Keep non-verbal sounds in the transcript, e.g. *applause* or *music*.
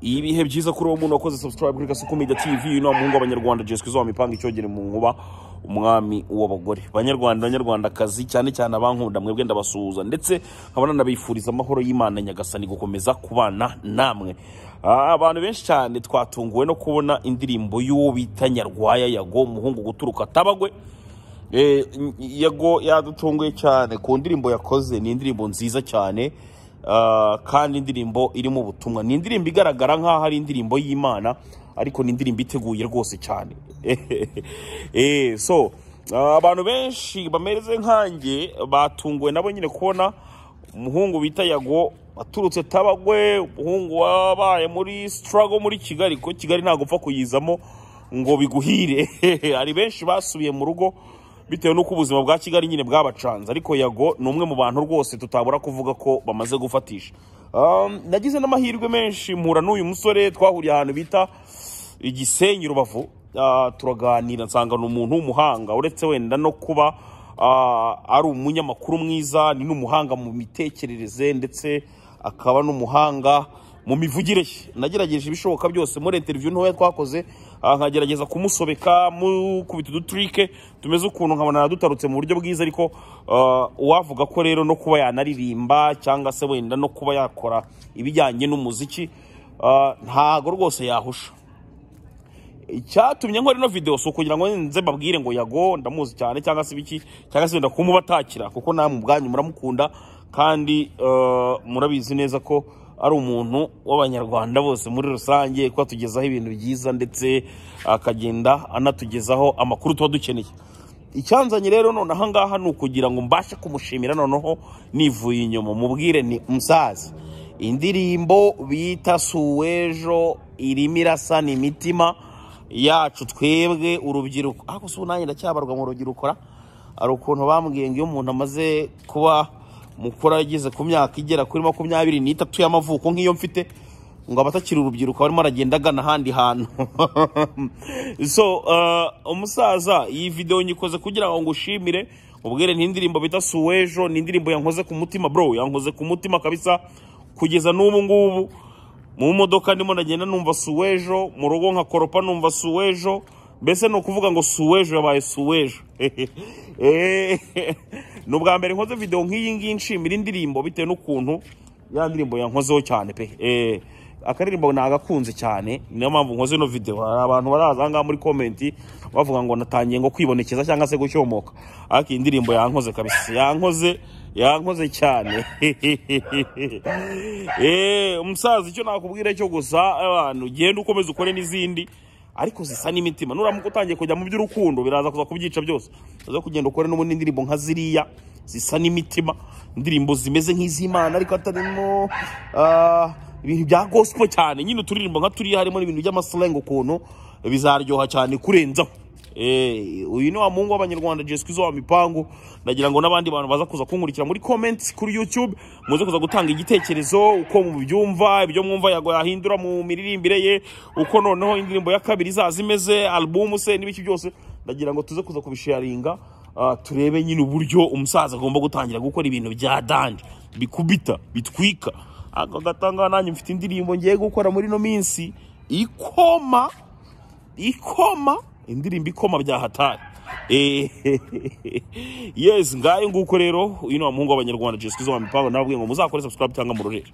ibihe byiza kuri uwo muntu wakoze subscribe kuri gasuku media tv ino muhungu abanyarwanda jeswe zo mipanga icyogere mu nkuba umwami w'abagore banyarwanda banyarwandakazi cyane cyane abankunda mwebwe ndabasuhuza ndetse nkabona nabifuriza amahoro y'imana nyagasani gukomeza kubana namwe ah, abantu benshi cyane twatunguwe no kubona indirimbo y'uwo bita nyarwaya yago umuhungu guturuka atabagwe eh, yago yadutunguye cyane ku ndirimbo yakoze ni indirimbo nziza cyane Ah, kandi indirimbo irimo ubutumwa ni indirimbo igaragara nk'aho ari indirimbo y'imana ariko ni indirimbo iteguye rwose cyane *laughs* eh, so ah, abantu benshi bameze nkanjye batunguwe nabo nyine kubona umuhungu bita yago waturutse tabagwe umuhungu wabaye muri sitarago muri kigali ko kigali ntabwo upfa kuyizamo ngo biguhire *laughs* hari benshi basubiye mu rugo bitewe n'uko ubuzima bwa kigali nyine bwabacanze ariko yago ni umwe mu bantu rwose tutabura kuvuga ko bamaze gufatisha um, nagize n'amahirwe menshi mpura n'uyu musore twahuriye ahantu bita igisenyi rubavu uh, turaganira nsanga ni umuntu w'umuhanga uretse wenda no kuba uh, ari umunyamakuru mwiza ni n'umuhanga mu mitekerereze ndetse akaba n'umuhanga mu mivugire ye nagerageje ibishoboka byose muri interiviyu ntoya twakoze nkagerageza kumusobeka mukubita uduturike tumeze ukuntu nkabona dutarutse mu buryo bwiza ariko uh, uwavuga ko rero no kuba yanaririmba cyangwa se wenda no kuba yakora ibijyanye n'umuziki uh, ntago rwose yahusha icyatumye nkora ino videwo si ukugira ngo nze mbabwire ngo yago ndamuzi cyane cyangwa se ibiki cyangwa se wenda kumubatakira kuko namwe bwanyu muramukunda kandi uh, murabizi neza ko ari umuntu w'abanyarwanda bose muri rusange ko atugezaho ibintu byiza ndetse akagenda anatugezaho amakuru tuba dukeneye icyanzanye rero none ahangaha ni ukugira ngo mbashe kumushimira noneho nivuye inyuma mubwire ni musaza indirimbo bita suwejo irimo irasana imitima yacu twebwe urubyiruko ariko ah, si nanjye ndacyabarwa mu rubyiruko ari ukuntu bambwiye ngo iyo umuntu amaze kuba mukora ageze ku myaka igera kuri makumyabiri n'itatu y'amavuko nk'iyo mfite ngo aba urubyiruko barimo aragenda agana ahandi hantu *laughs* so uh, umusaza iyi videwo nyikoze kugira ngo ngushimire ubwere ni indirimbo bita suwejo ni indirimbo yankoze ku mutima bro yankoze ku mutima kabisa kugeza n'ubu ngubu mu modoka ndimo nagenda numva suwejo mu rugo nkakoropa numva suwejo mbese ni ukuvuga ngo suwejo yabaye suwejo *laughs* eh, ni ubwa mbere nkoze videwo nk'iyi ngiyi nshimira indirimbo bitewe n'ukuntu ya ndirimbo yankozeho cyane pe eh, akaririmbo nagakunze cyane niyo mpamvu nkoze ino videwo hari abantu baraza ahangaha muri komenti bavuga ngo natangiye ngo kwibonekeza cyangwa se gucyomoka ariko iyi ndirimbo yankoze kabisa yankoze yankoze cyane *laughs* eh, umusaza icyo nakubwira cyo gusa abantu genda ukomeze ukore n'izindi ariko zisa n'imitima nuramuka utangiye kujya mu by'urukundo biraza kuza kubyica byose uza kugenda ukore n'ubundi indirimbo nka ziriya zisa n'imitima indirimbo zimeze nk'iz'imana ariko hatarimo ah, ibintu bya gospel cyane nyine uturirimbo nka turiya harimo n'ibintu by'amasarenga ukuntu bizaryoha cyane kurenzaho Eh, uyu ni wa mungu w'abanyarwanda jesikizo wa mipango ndagira ngo n'abandi bantu baza kuza kunkurikira muri comments kuri youtube muze kuza gutanga igitekerezo uko mubyumva ibyo mwumva yahindura mu miririmbire ye uko noneho indirimbo ya kabiri izaza imeze alubumu se n'ibiki byose ndagira ngo tuze kuza kubisharinga ah, turebe nyine uburyo umusaza agomba gutangira gukora ibintu bya danje bikubita bitwika agatanga nanjye mfite indirimbo ngiye gukora muri ino minsi ikoma ikoma indirimbo ikoma bya hatari yes ngaye nguko rero uyu ni wa muhungu w'abanyarwanda jesus kizo wa mipango nababwiye ngo muzakore subscribe cyangwa murorere